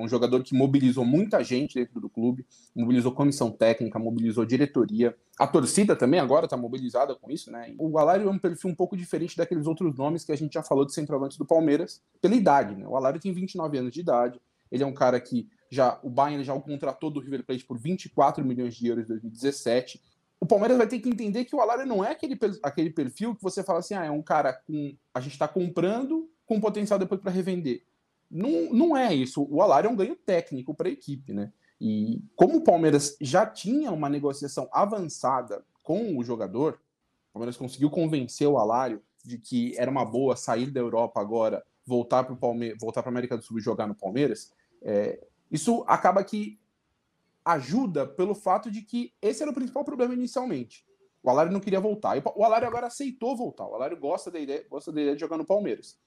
um jogador que mobilizou muita gente dentro do clube, mobilizou comissão técnica, mobilizou diretoria. A torcida também agora está mobilizada com isso, né? O Alário é um perfil um pouco diferente daqueles outros nomes que a gente já falou de centroavantes do Palmeiras, pela idade, né? O Alário tem 29 anos de idade, ele é um cara que já o Bayern já o contratou do River Plate por 24 milhões de euros em 2017. O Palmeiras vai ter que entender que o Alário não é aquele, aquele perfil que você fala assim, ah, é um cara com a gente está comprando com potencial depois para revender não, não é isso. O Alário é um ganho técnico para a equipe, né? E como o Palmeiras já tinha uma negociação avançada com o jogador, o Palmeiras conseguiu convencer o Alário de que era uma boa sair da Europa agora, voltar para Palme... voltar para América do Sul e jogar no Palmeiras. É... Isso acaba que ajuda pelo fato de que esse era o principal problema inicialmente. O Alário não queria voltar. O Alário agora aceitou voltar. O Alário gosta da ideia, gosta da ideia de jogar no Palmeiras.